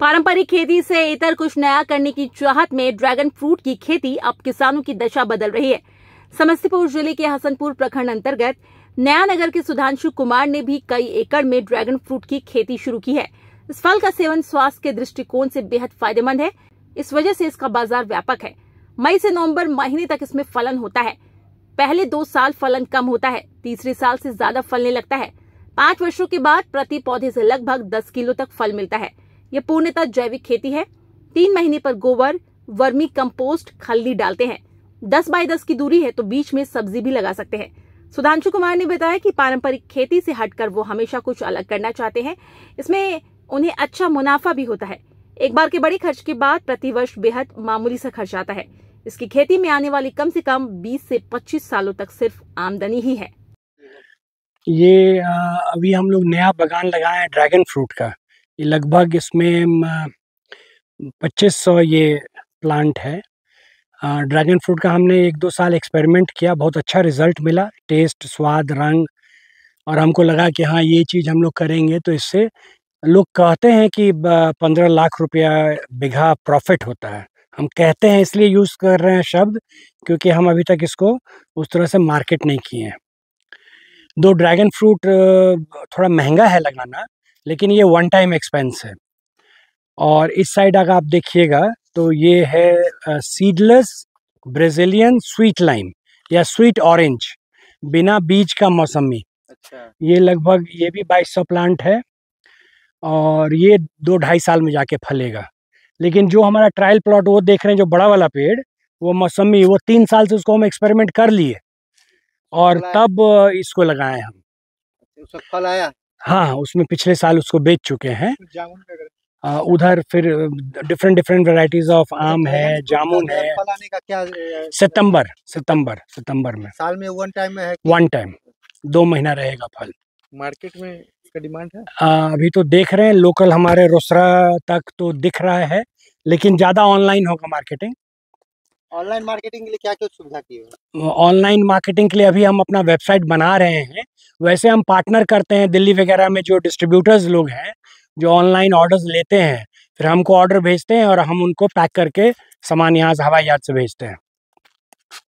पारंपरिक खेती से इतर कुछ नया करने की चाहत में ड्रैगन फ्रूट की खेती अब किसानों की दशा बदल रही है समस्तीपुर जिले के हसनपुर प्रखंड अंतर्गत नया नगर के सुधांशु कुमार ने भी कई एकड़ में ड्रैगन फ्रूट की खेती शुरू की है इस फल का सेवन स्वास्थ्य के दृष्टिकोण से बेहद फायदेमंद है इस वजह से इसका बाजार व्यापक है मई से नवंबर महीने तक इसमें फलन होता है पहले दो साल फलन कम होता है तीसरे साल से ज्यादा फलने लगता है पाँच वर्षों के बाद प्रति पौधे से लगभग दस किलो तक फल मिलता है यह पूर्णतः जैविक खेती है तीन महीने पर गोबर वर्मी कंपोस्ट खल्ली डालते हैं दस बाय दस की दूरी है तो बीच में सब्जी भी लगा सकते हैं सुधांशु कुमार ने बताया कि पारंपरिक खेती से हटकर वो हमेशा कुछ अलग करना चाहते हैं इसमें उन्हें अच्छा मुनाफा भी होता है एक बार के बड़े खर्च के बाद प्रतिवर्ष बेहद मामूली सा खर्च आता है इसकी खेती में आने वाली कम से कम 20 से 25 सालों तक सिर्फ आमदनी ही है ये अभी हम लोग नया बगान लगाए हैं ड्रैगन फ्रूट का लगभग इसमें पच्चीस सौ ये प्लांट है ड्रैगन फ्रूट का हमने एक दो साल एक्सपेरिमेंट किया बहुत अच्छा रिजल्ट मिला टेस्ट स्वाद रंग और हमको लगा कि हाँ ये चीज़ हम लोग करेंगे तो इससे लोग कहते हैं कि पंद्रह लाख रुपया बिघा प्रॉफिट होता है हम कहते हैं इसलिए यूज़ कर रहे हैं शब्द क्योंकि हम अभी तक इसको उस तरह से मार्केट नहीं किए हैं दो ड्रैगन फ्रूट थोड़ा महंगा है लगाना लेकिन ये वन टाइम एक्सपेंस है और इस साइड अगर आप देखिएगा तो ये है सीडलेस ब्राज़ीलियन स्वीट लाइम या स्वीट ऑरेंज बिना बीज का मौसमी अच्छा ये लगभग ये भी 2200 प्लांट है और ये दो ढाई साल में जाके फलेगा लेकिन जो हमारा ट्रायल प्लॉट वो देख रहे हैं जो बड़ा वाला पेड़ वो मौसमी वो तीन साल से उसको हम एक्सपेरिमेंट कर लिए और तब इसको लगाए हम अच्छा, फल आया हाँ उसमें पिछले साल उसको बेच चुके हैं उधर फिर डिफरेंट डिफरेंट वेराइटीज ऑफ आम है जामुन है सितंबर सितंबर सितंबर में साल में वन टाइम में है वन टाइम दो महीना रहेगा फल मार्केट में इसका डिमांड है अभी तो देख रहे हैं लोकल हमारे रोसरा तक तो दिख रहा है लेकिन हाँ। ज़्यादा ऑनलाइन होगा मार्केटिंग ऑनलाइन मार्केटिंग के लिए क्या क्या सुविधा की है ऑनलाइन मार्केटिंग के लिए अभी हम अपना वेबसाइट बना रहे हैं वैसे हम पार्टनर करते हैं दिल्ली वगैरह में जो डिस्ट्रीब्यूटर्स लोग हैं जो ऑनलाइन ऑर्डर्स लेते हैं फिर हमको ऑर्डर भेजते हैं और हम उनको पैक करके सामान यहाँ से हवाई जहाज से भेजते हैं